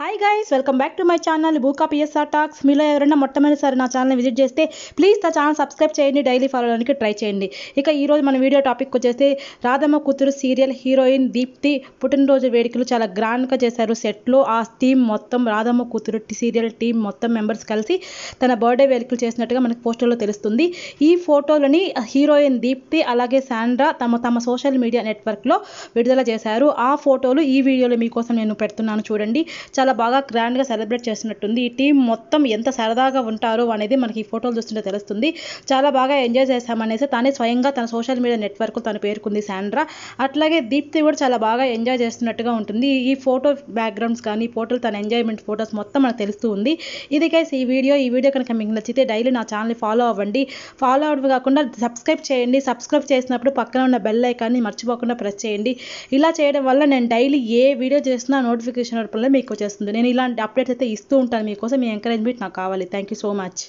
hi guys welcome back to my channel Booka PSR talks మీలో ఎవరైనా మొట్టమొదటిసారి నా ఛానల్ విజిట్ చేస్తే ప్లీజ్ నా ఛానల్ సబ్స్క్రైబ్ చేయండి డైలీ ఫాలో అవడానికి ట్రై చేయండి ఇక ఈరోజు మన వీడియో టాపిక్ వచ్చేసి రాధమ్మ కూతురు సీరియల్ హీరోయిన్ దీప్తి పుట్టినరోజు వేడుకలు చాలా గ్రాండ్గా చేశారు సెట్లో ఆ థీమ్ మొత్తం రాధమ్మ కూతురు సీరియల్ టీం మొత్తం మెంబర్స్ కలిసి తన బర్త్డే వేడుకలు చేసినట్టుగా మనకు పోస్టర్లో తెలుస్తుంది ఈ ఫోటోలని హీరోయిన్ దీప్తి అలాగే శాండ్రా తమ తమ సోషల్ మీడియా నెట్వర్క్లో విడుదల చేశారు ఆ ఫోటోలు ఈ వీడియోలో మీకోసం నేను పెడుతున్నాను చూడండి చాలా బాగా గ్రాండ్గా సెలబ్రేట్ చేస్తున్నట్టుంది ఈ టీం మొత్తం ఎంత సరదాగా ఉంటారో అనేది మనకి ఈ ఫోటోలు చూస్తుంటే తెలుస్తుంది చాలా బాగా ఎంజాయ్ చేస్తామనేసి తానే స్వయంగా తన సోషల్ మీడియా నెట్వర్క్ తను పేర్కొంది శాండ్రా అట్లాగే దీప్తి కూడా చాలా బాగా ఎంజాయ్ చేస్తున్నట్టుగా ఉంటుంది ఈ ఫోటో బ్యాక్గ్రౌండ్స్ కానీ ఫోటోలు తన ఎంజాయ్మెంట్ ఫోటోస్ మొత్తం మనకు తెలుస్తూ ఉంది ఇది గైస్ ఈ వీడియో ఈ వీడియో కనుక మీకు నచ్చితే డైలీ నా ఛానల్ని ఫాలో అవ్వండి ఫాలో అవ్వడం కాకుండా సబ్స్క్రైబ్ చేయండి సబ్స్క్రైబ్ చేసినప్పుడు పక్కన ఉన్న బెల్ ఐకాన్ని మర్చిపోకుండా ప్రెస్ చేయండి ఇలా చేయడం వల్ల నేను డైలీ ఏ వీడియో చేస్తున్నా నోటిఫికేషన్ వల్ల మీకు వచ్చేస్తాను చేస్తుంది నేను ఇలాంటి అప్డేట్స్ అయితే ఇస్తూ ఉంటాను మీకోసం మీ ఎంకరేజ్మెంట్ నాకు కావాలి థ్యాంక్ యూ సో మచ్